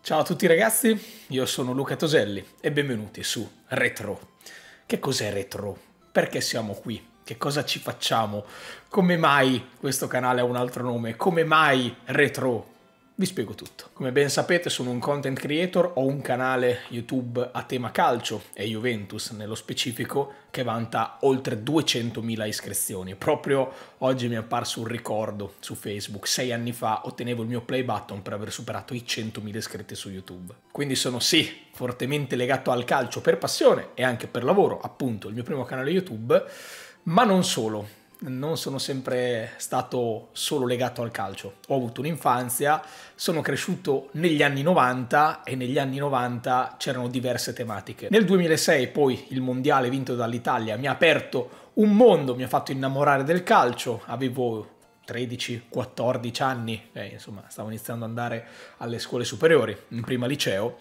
Ciao a tutti ragazzi, io sono Luca Toselli e benvenuti su Retro. Che cos'è Retro? Perché siamo qui? Che cosa ci facciamo? Come mai questo canale ha un altro nome? Come mai Retro? Vi spiego tutto. Come ben sapete sono un content creator, ho un canale YouTube a tema calcio e Juventus nello specifico che vanta oltre 200.000 iscrizioni. Proprio oggi mi è apparso un ricordo su Facebook, sei anni fa ottenevo il mio play button per aver superato i 100.000 iscritti su YouTube. Quindi sono sì, fortemente legato al calcio per passione e anche per lavoro, appunto il mio primo canale YouTube, ma non solo non sono sempre stato solo legato al calcio. Ho avuto un'infanzia, sono cresciuto negli anni 90 e negli anni 90 c'erano diverse tematiche. Nel 2006 poi il mondiale vinto dall'Italia mi ha aperto un mondo, mi ha fatto innamorare del calcio, avevo 13-14 anni, eh, insomma stavo iniziando ad andare alle scuole superiori, in prima liceo,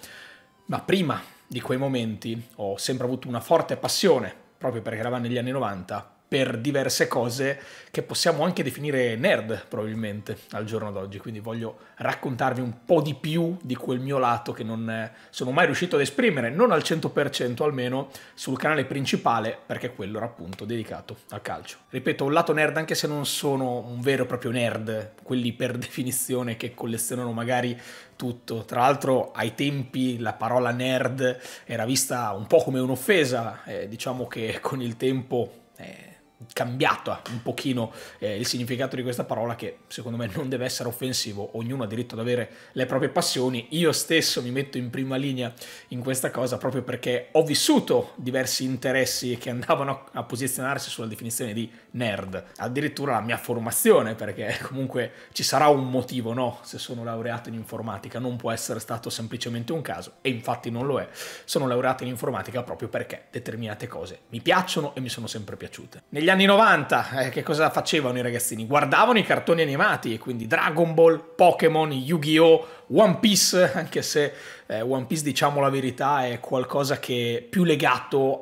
ma prima di quei momenti ho sempre avuto una forte passione, proprio perché eravamo negli anni 90, per diverse cose che possiamo anche definire nerd probabilmente al giorno d'oggi, quindi voglio raccontarvi un po' di più di quel mio lato che non eh, sono mai riuscito ad esprimere, non al 100% almeno sul canale principale, perché quello era appunto dedicato al calcio. Ripeto, un lato nerd anche se non sono un vero e proprio nerd, quelli per definizione che collezionano magari tutto. Tra l'altro ai tempi la parola nerd era vista un po' come un'offesa, eh, diciamo che con il tempo... Eh, cambiato eh, un pochino eh, il significato di questa parola che secondo me non deve essere offensivo, ognuno ha diritto ad avere le proprie passioni, io stesso mi metto in prima linea in questa cosa proprio perché ho vissuto diversi interessi che andavano a posizionarsi sulla definizione di nerd, addirittura la mia formazione perché comunque ci sarà un motivo, no? Se sono laureato in informatica non può essere stato semplicemente un caso e infatti non lo è, sono laureato in informatica proprio perché determinate cose mi piacciono e mi sono sempre piaciute. Negli anni 90, eh, che cosa facevano i ragazzini? Guardavano i cartoni animati, quindi Dragon Ball, Pokémon, Yu-Gi-Oh!, One Piece, anche se eh, One Piece, diciamo la verità, è qualcosa che è più legato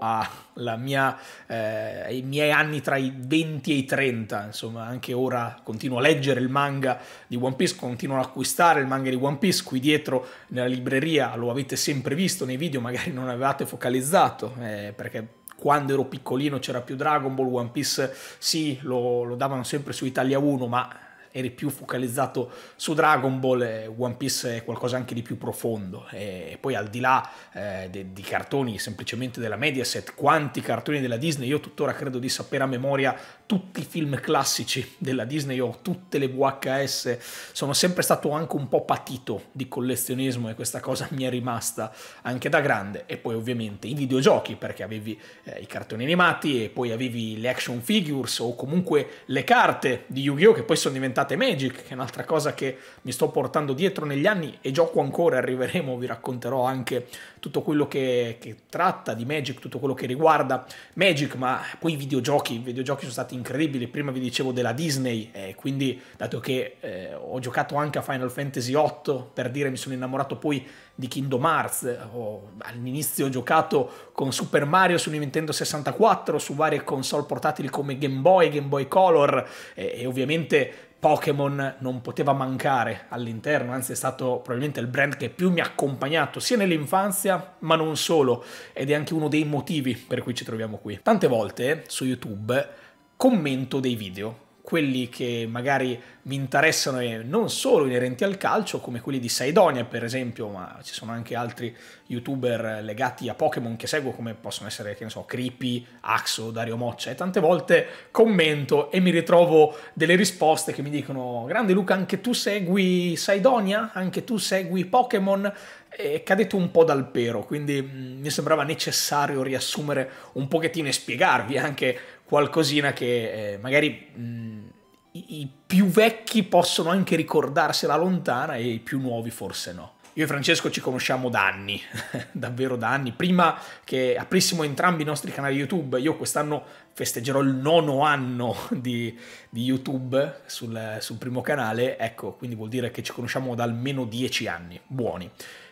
mia, eh, ai miei anni tra i 20 e i 30, insomma, anche ora continuo a leggere il manga di One Piece, continuo ad acquistare il manga di One Piece, qui dietro nella libreria lo avete sempre visto nei video, magari non avevate focalizzato, eh, perché quando ero piccolino c'era più Dragon Ball, One Piece sì, lo, lo davano sempre su Italia 1, ma eri più focalizzato su Dragon Ball, One Piece è qualcosa anche di più profondo. E poi al di là eh, de, di cartoni semplicemente della Mediaset, quanti cartoni della Disney, io tuttora credo di sapere a memoria tutti i film classici della Disney, ho tutte le VHS, sono sempre stato anche un po' patito di collezionismo e questa cosa mi è rimasta anche da grande. E poi ovviamente i videogiochi, perché avevi eh, i cartoni animati e poi avevi le action figures o comunque le carte di Yu-Gi-Oh! che poi sono diventate puntate Magic, che è un'altra cosa che mi sto portando dietro negli anni e gioco ancora, arriveremo, vi racconterò anche tutto quello che, che tratta di Magic, tutto quello che riguarda Magic, ma poi i videogiochi, i videogiochi sono stati incredibili, prima vi dicevo della Disney, e eh, quindi dato che eh, ho giocato anche a Final Fantasy VIII, per dire mi sono innamorato poi di Kingdom Hearts, ho all'inizio ho giocato con Super Mario su Nintendo 64, su varie console portatili come Game Boy, Game Boy Color eh, e ovviamente Pokémon non poteva mancare all'interno, anzi è stato probabilmente il brand che più mi ha accompagnato sia nell'infanzia, ma non solo, ed è anche uno dei motivi per cui ci troviamo qui. Tante volte su YouTube commento dei video quelli che magari mi interessano e non solo inerenti al calcio, come quelli di Saidonia per esempio, ma ci sono anche altri youtuber legati a Pokémon che seguo, come possono essere, che ne so, Creepy, Axo, Dario Moccia, e tante volte commento e mi ritrovo delle risposte che mi dicono «Grande Luca, anche tu segui Saidonia? Anche tu segui Pokémon?» è caduto un po' dal pero, quindi mm, mi sembrava necessario riassumere un pochettino e spiegarvi anche qualcosina che eh, magari mh, mm, i, i più vecchi possono anche ricordarsela lontana e i più nuovi forse no. Io e Francesco ci conosciamo da anni, davvero da anni, prima che aprissimo entrambi i nostri canali YouTube, io quest'anno festeggerò il nono anno di, di YouTube sul, sul primo canale, ecco, quindi vuol dire che ci conosciamo da almeno dieci anni, buoni.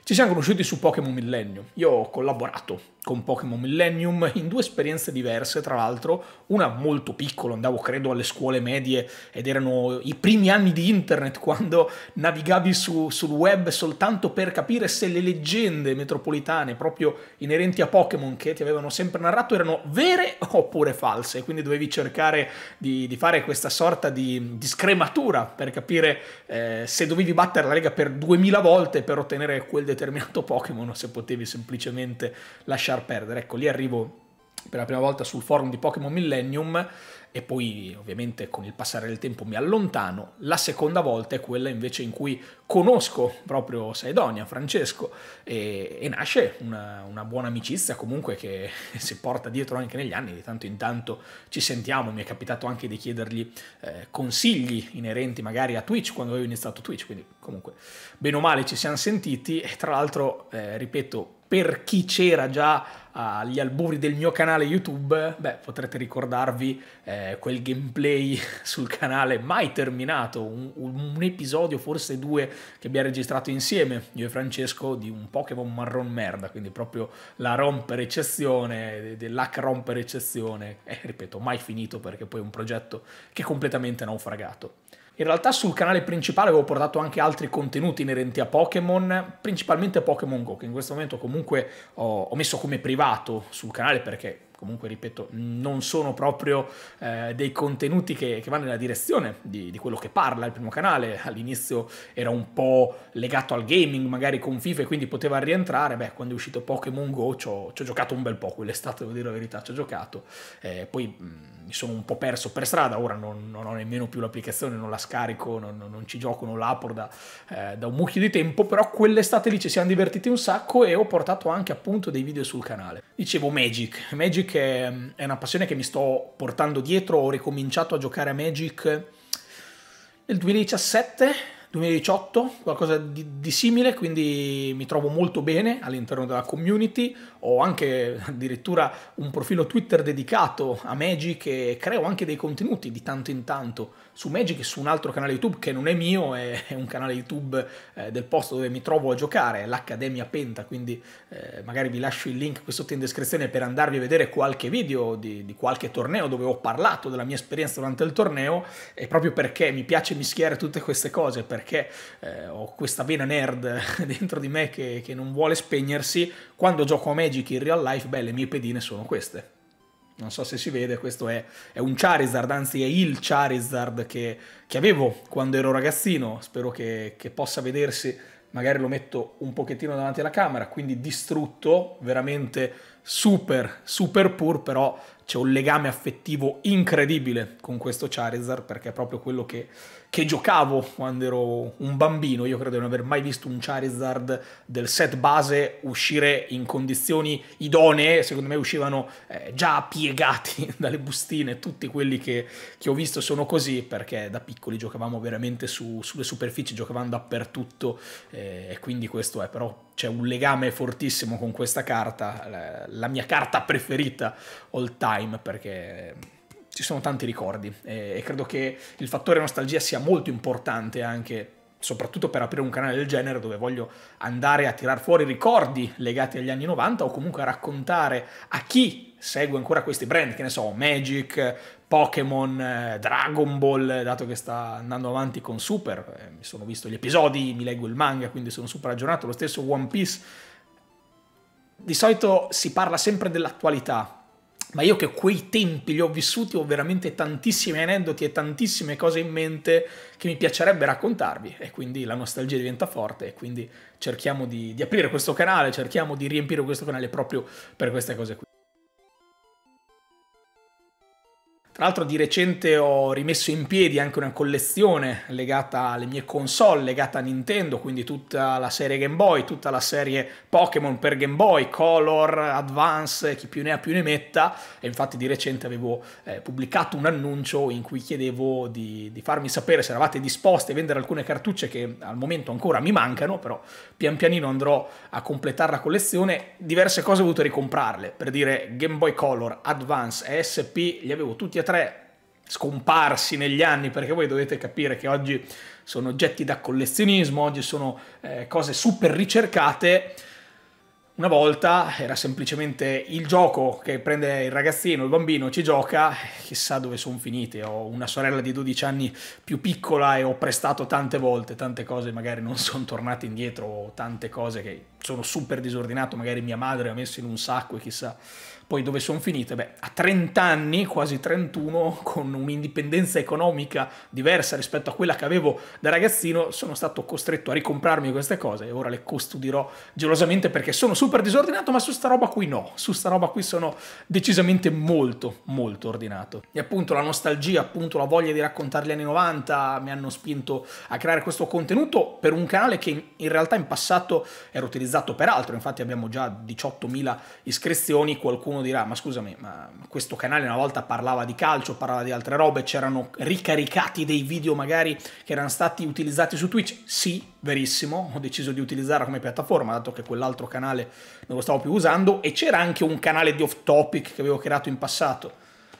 Ci siamo conosciuti su Pokémon Millennium, io ho collaborato con Pokémon Millennium in due esperienze diverse, tra l'altro, una molto piccola, andavo credo alle scuole medie ed erano i primi anni di internet quando navigavi su, sul web soltanto per capire se le leggende metropolitane proprio inerenti a Pokémon che ti avevano sempre narrato erano vere oppure false, quindi dovevi cercare di, di fare questa sorta di, di scrematura per capire eh, se dovevi battere la lega per 2000 volte per ottenere quel determinato Pokémon o se potevi semplicemente lasciarlo lasciar perdere. Ecco, lì arrivo per la prima volta sul forum di Pokémon Millennium e poi ovviamente con il passare del tempo mi allontano. La seconda volta è quella invece in cui conosco proprio Saidonia, Francesco, e, e nasce una, una, buona amicizia comunque che si porta dietro anche negli anni, di tanto in tanto ci sentiamo, mi è capitato anche di chiedergli eh, consigli inerenti magari a Twitch quando avevo iniziato Twitch, quindi comunque bene o male ci siamo sentiti e tra l'altro, eh, ripeto, per chi c'era già agli albori del mio canale YouTube, beh, potrete ricordarvi eh, quel gameplay sul canale mai terminato, un, un, episodio, forse due, che abbiamo registrato insieme, io e Francesco, di un Pokémon marron merda, quindi proprio la ROM per eccezione, dell'hack ROM per eccezione, e eh, ripeto, mai finito perché poi è un progetto che è completamente naufragato. In realtà sul canale principale avevo portato anche altri contenuti inerenti a Pokémon, principalmente Pokémon Go, che in questo momento comunque ho, ho messo come privato sul canale perché comunque ripeto, non sono proprio eh, dei contenuti che, che, vanno nella direzione di, di, quello che parla il primo canale. All'inizio era un po' legato al gaming, magari con FIFA, e quindi poteva rientrare. Beh, quando è uscito Pokémon Go ci ho, giocato un bel po' quell'estate, devo dire la verità, ci ho giocato. Eh, poi mh, mm, mi sono un po' perso per strada, ora non, non ho nemmeno più l'applicazione, non la scarico, non, non ci gioco, non l'apro da, eh, da un mucchio di tempo, però quell'estate lì ci siamo divertiti un sacco e ho portato anche appunto dei video sul canale. Dicevo Magic, Magic Magic è una passione che mi sto portando dietro, ho ricominciato a giocare a Magic nel 2017 2018, qualcosa di, di, simile, quindi mi trovo molto bene all'interno della community, ho anche addirittura un profilo Twitter dedicato a Magic e creo anche dei contenuti di tanto in tanto su Magic e su un altro canale YouTube che non è mio, è, è un canale YouTube eh, del posto dove mi trovo a giocare, l'Accademia Penta, quindi eh, magari vi lascio il link qui sotto in descrizione per andarvi a vedere qualche video di, di qualche torneo dove ho parlato della mia esperienza durante il torneo e proprio perché mi piace mischiare tutte queste cose per perché eh, ho questa vena nerd dentro di me che, che non vuole spegnersi, quando gioco a Magic in real life, beh, le mie pedine sono queste. Non so se si vede, questo è, è un Charizard, anzi è il Charizard che, che avevo quando ero ragazzino. Spero che, che, possa vedersi, magari lo metto un pochettino davanti alla camera, quindi distrutto, veramente super, super pur, però c'è un legame affettivo incredibile con questo Charizard perché è proprio quello che, che, giocavo quando ero un bambino. Io credo di non aver mai visto un Charizard del set base uscire in condizioni idonee. Secondo me uscivano eh, già piegati dalle bustine. Tutti quelli che, che, ho visto sono così perché da piccoli giocavamo veramente su, sulle superfici, giocavamo dappertutto eh, e quindi questo è però c'è un legame fortissimo con questa carta, la, la mia carta preferita all time Time perché ehm, ci sono tanti ricordi e credo che il fattore nostalgia sia molto importante anche soprattutto per aprire un canale del genere dove voglio andare a tirar fuori ricordi legati agli anni 90 o comunque a raccontare a chi segue ancora questi brand, che ne so, Magic, Pokémon, eh, Dragon Ball, dato che sta andando avanti con Super, eh, mi sono visto gli episodi, mi leggo il manga, quindi sono super aggiornato, lo stesso One Piece. Di solito si parla sempre dell'attualità, ma io che quei tempi li ho vissuti ho veramente tantissimi aneddoti e tantissime cose in mente che mi piacerebbe raccontarvi e quindi la nostalgia diventa forte e quindi cerchiamo di, di aprire questo canale, cerchiamo di riempire questo canale proprio per queste cose qui. Tra l'altro di recente ho rimesso in piedi anche una collezione legata alle mie console, legata a Nintendo, quindi tutta la serie Game Boy, tutta la serie Pokémon per Game Boy, Color, Advance, chi più ne ha più ne metta. E infatti di recente avevo eh, pubblicato un annuncio in cui chiedevo di, di farmi sapere se eravate disposti a vendere alcune cartucce che al momento ancora mi mancano, però pian pianino andrò a completare la collezione. Diverse cose ho dovuto ricomprarle, per dire Game Boy Color, Advance e SP, li avevo tutti a tre scomparsi negli anni, perché voi dovete capire che oggi sono oggetti da collezionismo, oggi sono eh, cose super ricercate, una volta era semplicemente il gioco che prende il ragazzino, il bambino, ci gioca, chissà dove sono finite. Ho una sorella di 12 anni più piccola e ho prestato tante volte, tante cose magari non sono tornate indietro, o tante cose che sono super disordinato, magari mia madre ha messo in un sacco e chissà poi dove sono finite? Beh, a 30 anni, quasi 31, con un'indipendenza economica diversa rispetto a quella che avevo da ragazzino, sono stato costretto a ricomprarmi queste cose e ora le custodirò gelosamente perché sono super super disordinato, ma su sta roba qui no, su sta roba qui sono decisamente molto, molto ordinato. E appunto la nostalgia, appunto la voglia di raccontare gli anni 90 mi hanno spinto a creare questo contenuto per un canale che in realtà in passato era utilizzato per altro, infatti abbiamo già 18.000 iscrizioni, qualcuno dirà ma scusami, ma questo canale una volta parlava di calcio, parlava di altre robe, c'erano ricaricati dei video magari che erano stati utilizzati su Twitch? Sì, verissimo, ho deciso di utilizzarla come piattaforma, dato che quell'altro canale non lo stavo più usando, e c'era anche un canale di off topic che avevo creato in passato,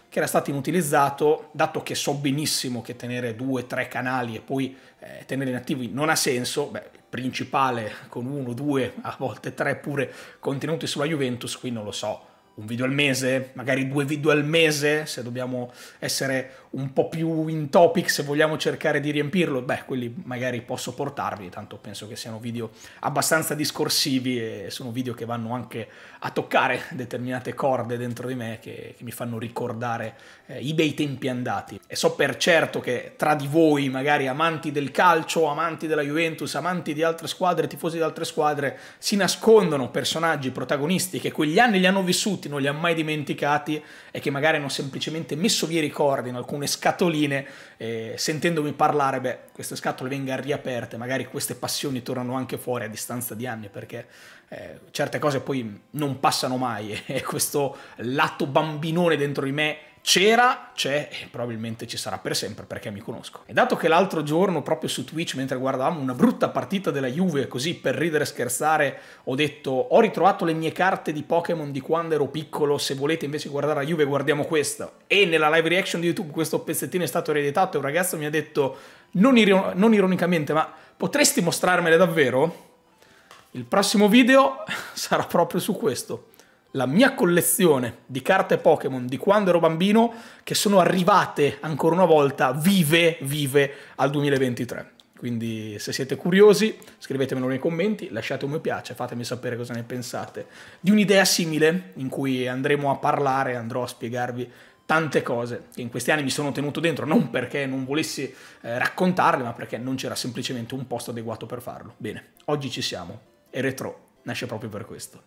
che era stato inutilizzato, dato che so benissimo che tenere due, tre canali e poi eh, tenerli inattivi non ha senso, beh, il principale con uno, due, a volte tre pure contenuti sulla Juventus, qui non lo so un video al mese, magari due video al mese, se dobbiamo essere un po' più in topic, se vogliamo cercare di riempirlo, beh, quelli magari posso portarvi, tanto penso che siano video abbastanza discorsivi e sono video che vanno anche a toccare determinate corde dentro di me che, che mi fanno ricordare eh, i bei tempi andati. E so per certo che tra di voi, magari amanti del calcio, amanti della Juventus, amanti di altre squadre, tifosi di altre squadre, si nascondono personaggi, protagonisti che quegli anni li hanno vissuti, non li ha mai dimenticati e che magari hanno semplicemente messo via i ricordi in alcune scatoline e eh, sentendomi parlare, beh, queste scatole vengono riaperte, magari queste passioni tornano anche fuori a distanza di anni perché eh, certe cose poi non passano mai e questo lato bambinone dentro di me c'era, c'è e probabilmente ci sarà per sempre perché mi conosco. E dato che l'altro giorno proprio su Twitch mentre guardavamo una brutta partita della Juve così per ridere e scherzare ho detto ho ritrovato le mie carte di Pokémon di quando ero piccolo, se volete invece guardare la Juve guardiamo questo. E nella live reaction di YouTube questo pezzettino è stato ereditato e un ragazzo mi ha detto non, ir non ironicamente ma potresti mostrarmele davvero? Il prossimo video sarà proprio su questo la mia collezione di carte Pokémon di quando ero bambino che sono arrivate ancora una volta vive, vive al 2023. Quindi se siete curiosi scrivetemelo nei commenti, lasciate un mi piace, fatemi sapere cosa ne pensate di un'idea simile in cui andremo a parlare, andrò a spiegarvi tante cose che in questi anni mi sono tenuto dentro, non perché non volessi eh, raccontarle, ma perché non c'era semplicemente un posto adeguato per farlo. Bene, oggi ci siamo e Retro nasce proprio per questo.